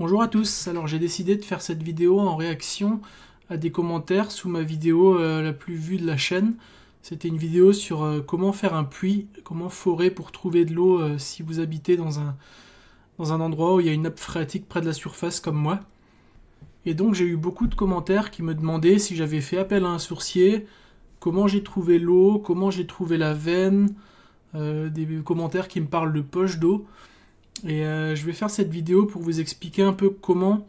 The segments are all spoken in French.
Bonjour à tous, alors j'ai décidé de faire cette vidéo en réaction à des commentaires sous ma vidéo euh, la plus vue de la chaîne. C'était une vidéo sur euh, comment faire un puits, comment forer pour trouver de l'eau euh, si vous habitez dans un, dans un endroit où il y a une nappe phréatique près de la surface comme moi. Et donc j'ai eu beaucoup de commentaires qui me demandaient si j'avais fait appel à un sourcier, comment j'ai trouvé l'eau, comment j'ai trouvé la veine, des commentaires qui me parlent de poche d'eau. Et euh, je vais faire cette vidéo pour vous expliquer un peu comment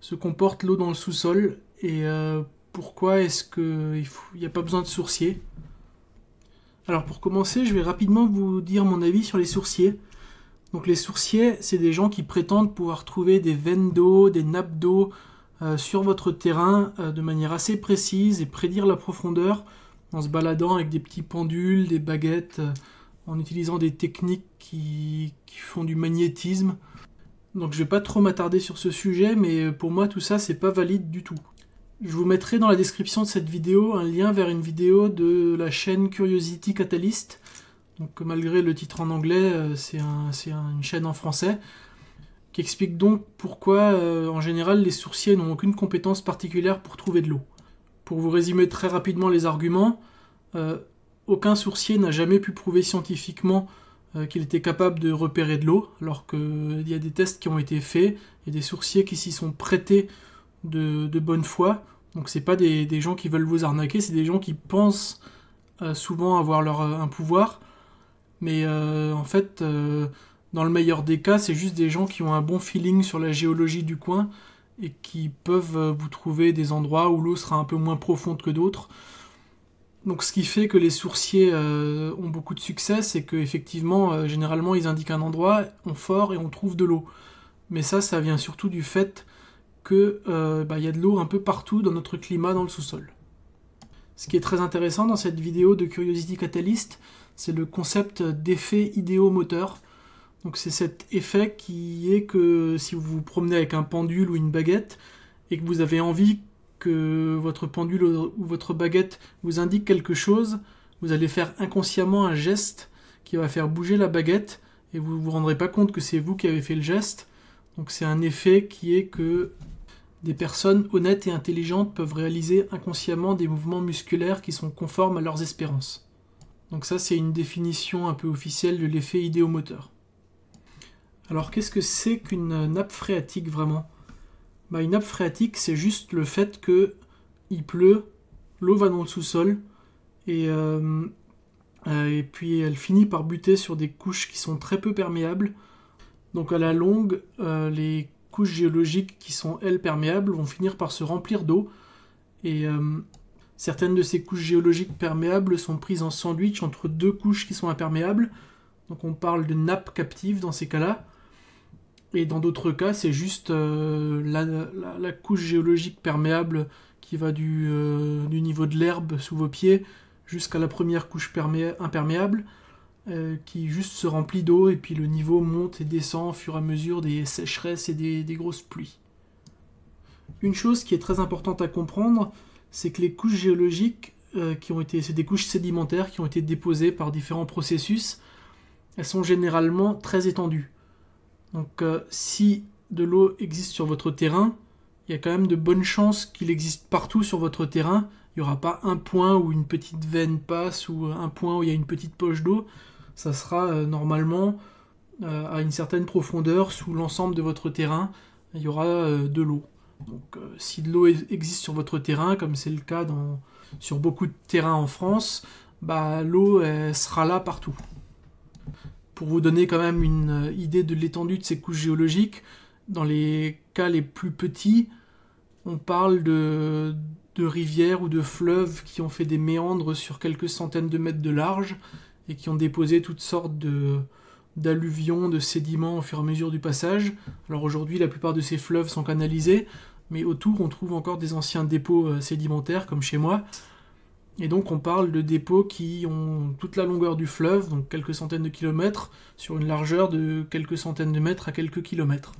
se comporte l'eau dans le sous-sol et euh, pourquoi est-ce qu'il n'y a pas besoin de sourciers. Alors pour commencer, je vais rapidement vous dire mon avis sur les sourciers. Donc les sourciers, c'est des gens qui prétendent pouvoir trouver des veines d'eau, des nappes d'eau euh, sur votre terrain de manière assez précise et prédire la profondeur en se baladant avec des petits pendules, des baguettes, en utilisant des techniques qui, font du magnétisme. Donc je vais pas trop m'attarder sur ce sujet, mais pour moi tout ça c'est pas valide du tout. Je vous mettrai dans la description de cette vidéo un lien vers une vidéo de la chaîne Curiosity Catalyst. Donc malgré le titre en anglais, euh, c'est une chaîne en français qui explique donc pourquoi euh, en général les sourciers n'ont aucune compétence particulière pour trouver de l'eau. Pour vous résumer très rapidement les arguments, euh, aucun sourcier n'a jamais pu prouver scientifiquement euh, qu'il était capable de repérer de l'eau, alors qu'il euh, y a des tests qui ont été faits, et des sourciers qui s'y sont prêtés de, bonne foi. Donc c'est pas des, gens qui veulent vous arnaquer, c'est des gens qui pensent euh, souvent avoir leur, un pouvoir. Mais en fait, dans le meilleur des cas, c'est juste des gens qui ont un bon feeling sur la géologie du coin et qui peuvent vous trouver des endroits où l'eau sera un peu moins profonde que d'autres. Donc ce qui fait que les sourciers euh, ont beaucoup de succès, c'est qu'effectivement, effectivement, euh, généralement, ils indiquent un endroit, on fort et on trouve de l'eau. Mais ça, ça vient surtout du fait qu'il euh, bah, il y a de l'eau un peu partout dans notre climat, dans le sous-sol. Ce qui est très intéressant dans cette vidéo de Curiosity Catalyst, c'est le concept d'effet idéomoteur. Donc c'est cet effet qui est que si vous vous promenez avec un pendule ou une baguette et que vous avez envie que votre pendule ou votre baguette vous indique quelque chose, vous allez faire inconsciemment un geste qui va faire bouger la baguette et vous ne vous rendrez pas compte que c'est vous qui avez fait le geste. Donc c'est un effet qui est que des personnes honnêtes et intelligentes peuvent réaliser inconsciemment des mouvements musculaires qui sont conformes à leurs espérances. Donc ça c'est une définition un peu officielle de l'effet idéomoteur. Alors qu'est-ce que c'est qu'une nappe phréatique vraiment bah, une nappe phréatique, c'est juste le fait que il pleut, l'eau va dans le sous-sol, et, euh, euh, et puis elle finit par buter sur des couches qui sont très peu perméables. Donc à la longue, euh, les couches géologiques qui sont elles perméables vont finir par se remplir d'eau. Et certaines de ces couches géologiques perméables sont prises en sandwich entre deux couches qui sont imperméables. Donc on parle de nappe captive dans ces cas-là. Et dans d'autres cas, c'est juste euh, la, couche géologique perméable qui va euh, du, niveau de l'herbe sous vos pieds jusqu'à la première couche imperméable euh, qui juste se remplit d'eau et puis le niveau monte et descend au fur et à mesure des sécheresses et des, grosses pluies. Une chose qui est très importante à comprendre, c'est que les couches géologiques, qui ont été, c'est des couches sédimentaires qui ont été déposées par différents processus, elles sont généralement très étendues. Donc euh, si de l'eau existe sur votre terrain, il y a quand même de bonnes chances qu'il existe partout sur votre terrain. Il n'y aura pas un point où une petite veine passe ou un point où il y a une petite poche d'eau. Ça sera euh, normalement euh, à une certaine profondeur sous l'ensemble de votre terrain. Il y aura de l'eau. Donc si de l'eau existe sur votre terrain, comme c'est le cas sur beaucoup de terrains en France, bah, l'eau sera là partout pour vous donner quand même une euh, idée de l'étendue de ces couches géologiques, dans les cas les plus petits, on parle de, rivières ou de fleuves qui ont fait des méandres sur quelques centaines de mètres de large et qui ont déposé toutes sortes de, d'alluvions, de sédiments au fur et à mesure du passage. Alors aujourd'hui, la plupart de ces fleuves sont canalisés, mais autour, on trouve encore des anciens dépôts euh, sédimentaires, comme chez moi. Et donc on parle de dépôts qui ont toute la longueur du fleuve, donc quelques centaines de kilomètres, sur une largeur de quelques centaines de mètres à quelques kilomètres.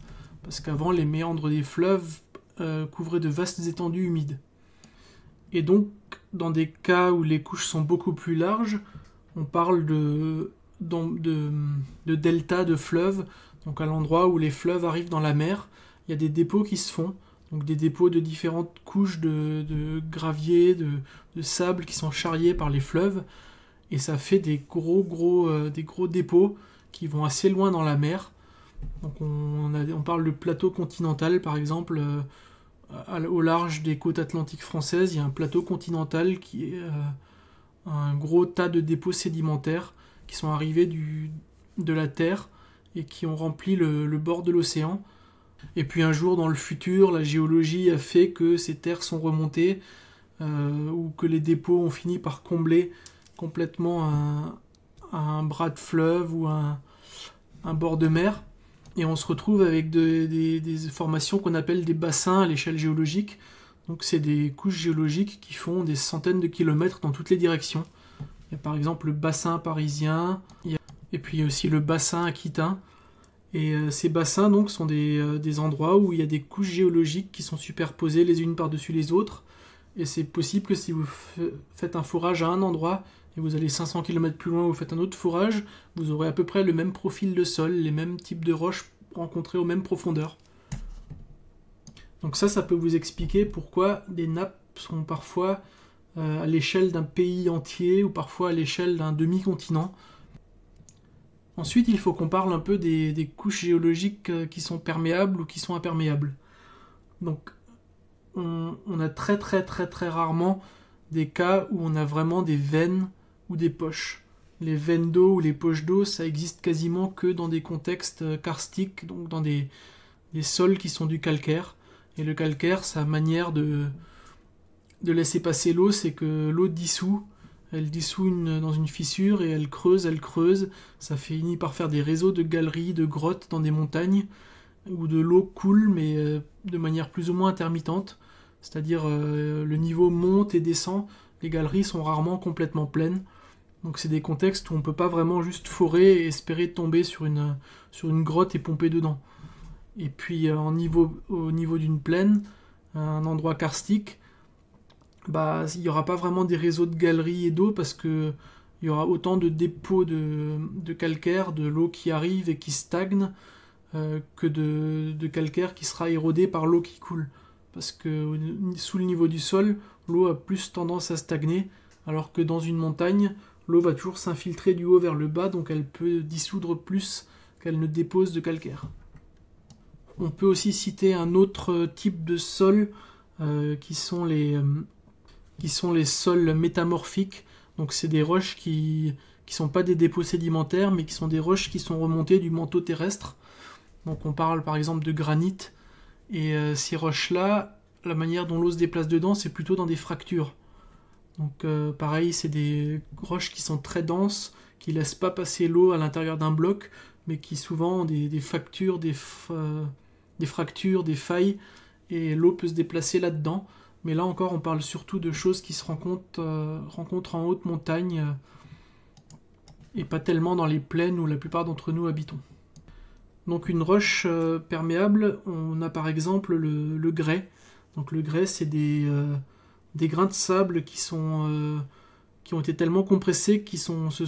Parce qu'avant, les méandres des fleuves euh, couvraient de vastes étendues humides. Et donc, dans des cas où les couches sont beaucoup plus larges, on parle de, de delta de fleuves, donc à l'endroit où les fleuves arrivent dans la mer, il y a des dépôts qui se font donc des dépôts de différentes couches de, gravier, de, sable qui sont charriés par les fleuves, et ça fait des gros gros euh, gros dépôts qui vont assez loin dans la mer. on, parle de plateau continental par exemple euh, au large des côtes atlantiques françaises, il y a un plateau continental qui est euh, un gros tas de dépôts sédimentaires qui sont arrivés de la terre et qui ont rempli le bord de l'océan et puis un jour dans le futur, la géologie a fait que ces terres sont remontées euh, ou que les dépôts ont fini par combler complètement un, bras de fleuve ou un, bord de mer. Et on se retrouve avec des, formations qu'on appelle des bassins à l'échelle géologique. Donc c'est des couches géologiques qui font des centaines de kilomètres dans toutes les directions. Il y a par exemple le bassin parisien, et puis il y a aussi le bassin aquitain. Et euh, ces bassins donc sont des, euh, des, endroits où il y a des couches géologiques qui sont superposées les unes par-dessus les autres. Et c'est possible que si vous faites un forage à un endroit et vous allez 500 km plus loin, vous faites un autre forage, vous aurez à peu près le même profil de sol, les mêmes types de roches rencontrées aux mêmes profondeurs. Donc ça, ça peut vous expliquer pourquoi des nappes sont parfois euh, à l'échelle d'un pays entier ou parfois à l'échelle d'un demi-continent. Ensuite, il faut qu'on parle un peu des, couches géologiques euh, qui sont perméables ou qui sont imperméables. Donc, on, a très très très très rarement des cas où on a vraiment des veines ou des poches. Les veines d'eau ou les poches d'eau, ça existe quasiment que dans des contextes euh, karstiques, donc dans des, sols qui sont du calcaire. Et le calcaire, sa manière de laisser passer l'eau, c'est que l'eau dissout elle dissout dans une fissure et elle creuse, elle creuse. Ça finit par faire des réseaux de galeries, de grottes dans des montagnes où de l'eau coule, mais euh, de manière plus ou moins intermittente. C'est-à-dire euh, le niveau monte et descend. Les galeries sont rarement complètement pleines. Donc c'est des contextes où on ne peut pas vraiment juste forer et espérer tomber sur une, sur une grotte et pomper dedans. Et puis euh, au niveau d'une plaine, un endroit karstique, bah, il n'y aura pas vraiment des réseaux de galeries et d'eau parce que il y aura autant de dépôts de, calcaire, de l'eau qui arrive et qui stagne, euh, que de, calcaire qui sera érodé par l'eau qui coule. Parce que sous le niveau du sol, l'eau a plus tendance à stagner, alors que dans une montagne, l'eau va toujours s'infiltrer du haut vers le bas, donc elle peut dissoudre plus qu'elle ne dépose de calcaire. On peut aussi citer un autre type de sol euh, qui sont les, euh, qui sont les sols métamorphiques. Donc c'est des roches qui qui sont pas des dépôts sédimentaires, mais qui sont des roches qui sont remontées du manteau terrestre. Donc on parle par exemple de granit. Et euh, ces roches-là, la manière dont l'eau se déplace dedans, c'est plutôt dans des fractures. Donc euh, pareil, c'est des roches qui sont très denses, qui laissent pas passer l'eau à l'intérieur d'un bloc, mais qui souvent ont des, des euh, fractures, des failles, et l'eau peut se déplacer là-dedans. Mais là encore, on parle surtout de choses qui se rencontrent, euh, en haute montagne euh, et pas tellement dans les plaines où la plupart d'entre nous habitons. Donc une roche euh, perméable, on a par exemple le, grès. Donc le grès, c'est des, grains de sable qui, ont été tellement compressés qu'ils se,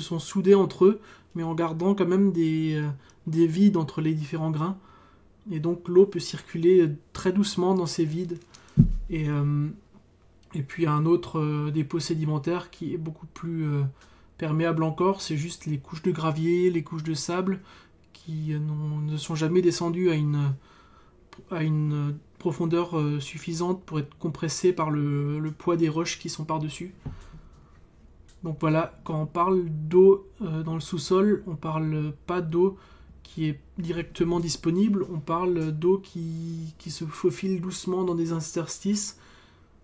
sont soudés entre eux, mais en gardant quand même des vides entre les différents grains. Et donc l'eau peut circuler très doucement dans ces vides et, euh, et puis un autre euh, dépôt sédimentaire qui est beaucoup plus euh, perméable encore, c'est juste les couches de gravier, les couches de sable qui ne sont jamais descendues à une, profondeur suffisante pour être compressées par le, poids des roches qui sont par-dessus. Donc voilà, quand on parle d'eau dans le sous-sol, on parle pas d'eau qui est directement disponible. On parle d'eau qui, se faufile doucement dans des interstices.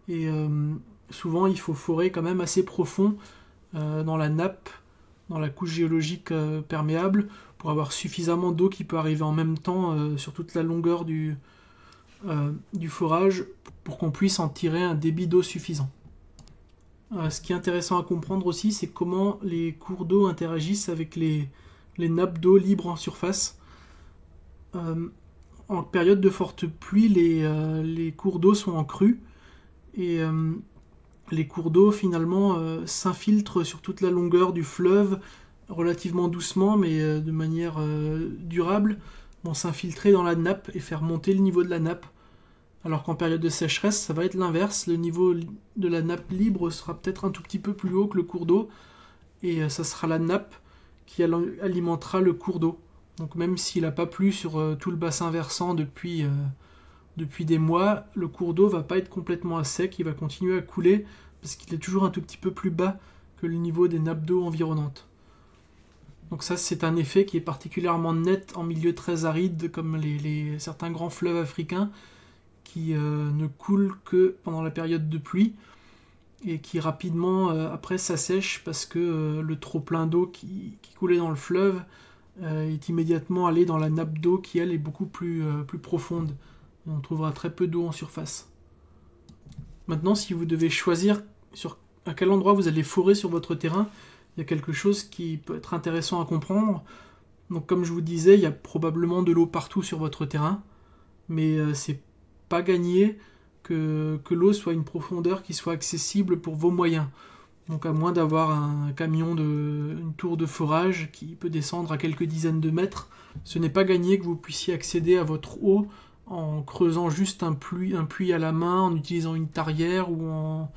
Et euh, souvent, il faut forer quand même assez profond euh, dans la nappe, dans la couche géologique euh, perméable, pour avoir suffisamment d'eau qui peut arriver en même temps sur toute la longueur du, du forage pour qu'on puisse en tirer un débit d'eau suffisant. ce qui est intéressant à comprendre aussi, c'est comment les cours d'eau interagissent avec les, les nappes d'eau libres en surface. Euh, en période de forte pluie, euh, les, cours d'eau sont en crue et euh, les cours d'eau finalement s'infiltrent sur toute la longueur du fleuve relativement doucement mais de manière durable, vont s'infiltrer dans la nappe et faire monter le niveau de la nappe. Alors qu'en période de sécheresse, ça va être l'inverse, le niveau de la nappe libre sera peut-être un tout petit peu plus haut que le cours d'eau et ça sera la nappe qui alimentera le cours d'eau. Donc même s'il n'a pas plu sur euh, tout le bassin versant depuis, euh, depuis des mois, le cours d'eau va pas être complètement à sec, il va continuer à couler parce qu'il est toujours un tout petit peu plus bas que le niveau des nappes d'eau environnantes. Donc ça c'est un effet qui est particulièrement net en milieu très aride comme les, certains grands fleuves africains qui euh, ne coulent que pendant la période de pluie et qui rapidement euh, après s'assèche parce que euh, le trop plein d'eau qui, coulait dans le fleuve euh, est immédiatement allé dans la nappe d'eau qui elle est beaucoup plus, plus profonde. On trouvera très peu d'eau en surface. Maintenant, si vous devez choisir sur à quel endroit vous allez forer sur votre terrain, il y a quelque chose qui peut être intéressant à comprendre. Donc comme je vous disais, il y a probablement de l'eau partout sur votre terrain, mais c'est pas gagné que, l'eau soit une profondeur qui soit accessible pour vos moyens. Donc à moins d'avoir un camion de une tour de forage qui peut descendre à quelques dizaines de mètres, ce n'est pas gagné que vous puissiez accéder à votre eau en creusant juste un puits, un puits à la main, en utilisant une tarière ou en,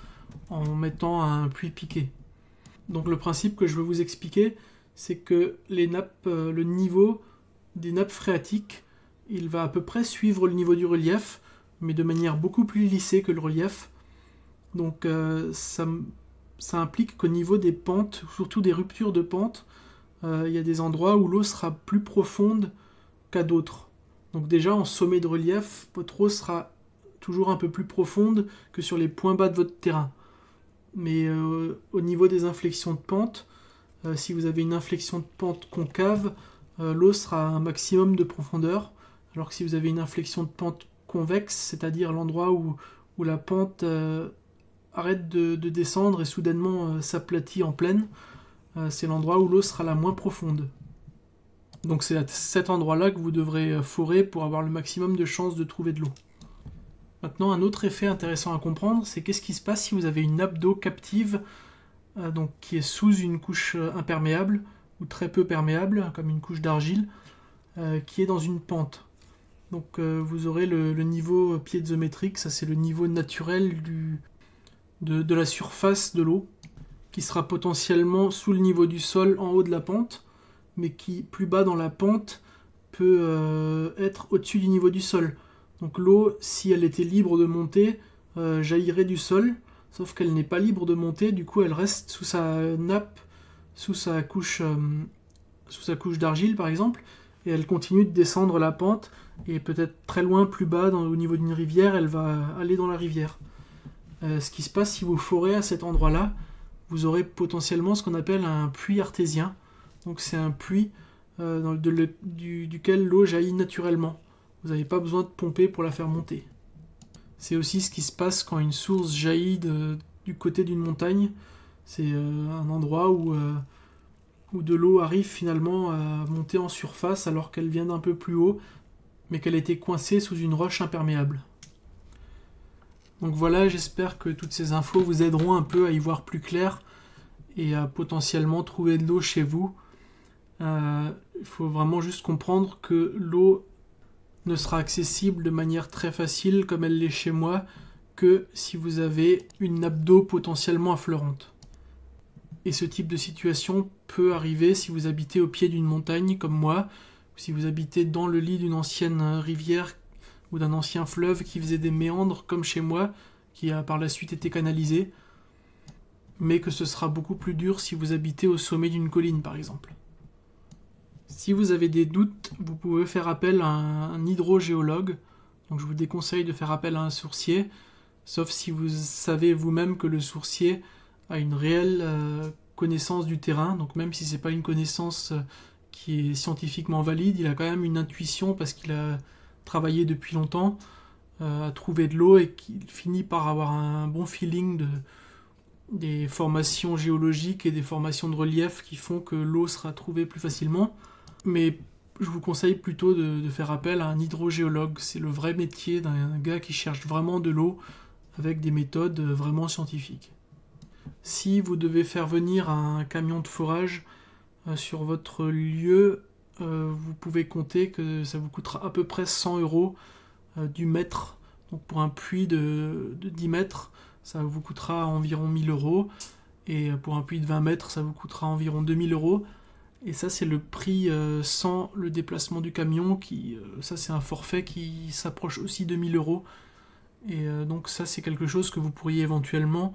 en mettant un puits piqué. Donc le principe que je veux vous expliquer, c'est que les nappes, euh, le niveau des nappes phréatiques, il va à peu près suivre le niveau du relief, mais de manière beaucoup plus lissée que le relief. Donc euh, ça, implique qu'au niveau des pentes, surtout des ruptures de pentes, euh, il y a des endroits où l'eau sera plus profonde qu'à d'autres. Donc déjà en sommet de relief, votre eau sera toujours un peu plus profonde que sur les points bas de votre terrain. Mais euh, au niveau des inflexions de pente, si vous avez une inflexion de pente concave, l'eau sera à un maximum de profondeur, alors que si vous avez une inflexion de pente convexe, c'est-à-dire l'endroit où, où, la pente euh, arrête de, descendre et soudainement euh, s'aplatit en pleine. Euh, c'est l'endroit où l'eau sera la moins profonde. Donc c'est à cet endroit-là que vous devrez forer pour avoir le maximum de chances de trouver de l'eau. Maintenant, un autre effet intéressant à comprendre, c'est qu'est-ce qui se passe si vous avez une nappe d'eau captive, donc qui est sous une couche imperméable ou très peu perméable, comme une couche d'argile, qui est dans une pente. Donc euh, vous aurez le, niveau euh, piézométrique, ça c'est le niveau naturel de, la surface de l'eau, qui sera potentiellement sous le niveau du sol en haut de la pente, mais qui plus bas dans la pente peut euh, être au-dessus du niveau du sol. Donc l'eau, si elle était libre de monter, jaillirait du sol, sauf qu'elle n'est pas libre de monter, du coup elle reste sous sa nappe, sous sa couche, sous sa couche d'argile par exemple, elle continue de descendre la pente et peut-être très loin, plus bas, au niveau d'une rivière, elle va aller dans la rivière. Euh, ce qui se passe si vous forez à cet endroit-là, vous aurez potentiellement ce qu'on appelle un puits artésien. Donc c'est un puits euh, duquel l'eau jaillit naturellement. Vous n'avez pas besoin de pomper pour la faire monter. C'est aussi ce qui se passe quand une source jaillit du côté d'une montagne. C'est euh, un endroit où où de l'eau arrive finalement à monter en surface alors qu'elle vient d'un peu plus haut, mais qu'elle était coincée sous une roche imperméable. Donc voilà, j'espère que toutes ces infos vous aideront un peu à y voir plus clair et à potentiellement trouver de l'eau chez vous. Euh, il faut vraiment juste comprendre que l'eau ne sera accessible de manière très facile comme elle l'est chez moi que si vous avez une nappe d'eau potentiellement affleurante. Et ce type de situation peut arriver si vous habitez au pied d'une montagne comme moi, ou si vous habitez dans le lit d'une ancienne rivière ou d'un ancien fleuve qui faisait des méandres comme chez moi, qui a par la suite été canalisé, mais que ce sera beaucoup plus dur si vous habitez au sommet d'une colline par exemple. Si vous avez des doutes, vous pouvez faire appel à un hydrogéologue, donc je vous déconseille de faire appel à un sourcier, sauf si vous savez vous-même que le sourcier à une réelle euh, connaissance du terrain. Donc même si ce n'est pas une connaissance euh, qui est scientifiquement valide, il a quand même une intuition parce qu'il a travaillé depuis longtemps euh, à trouver de l'eau et qu'il finit par avoir un bon feeling des formations géologiques et des formations de relief qui font que l'eau sera trouvée plus facilement. Mais je vous conseille plutôt de faire appel à un hydrogéologue. C'est le vrai métier d'un gars qui cherche vraiment de l'eau avec des méthodes vraiment scientifiques. Si vous devez faire venir un camion de forage euh, sur votre lieu, euh, vous pouvez compter que ça vous coûtera à peu près 100 euros euh, du mètre. Donc pour un puits de, 10 mètres, ça vous coûtera environ 1000 euros. Et pour un puits de 20 mètres, ça vous coûtera environ 2000 euros. Et ça, c'est le prix sans le déplacement du camion. ça, c'est un forfait qui s'approche aussi de 1000 euros. Et donc, ça, c'est quelque chose que vous pourriez éventuellement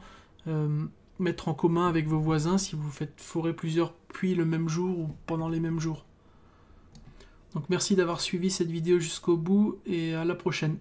mettre en commun avec vos voisins si vous faites forer plusieurs puits le même jour ou pendant les mêmes jours. Donc merci d'avoir suivi cette vidéo jusqu'au bout et à la prochaine.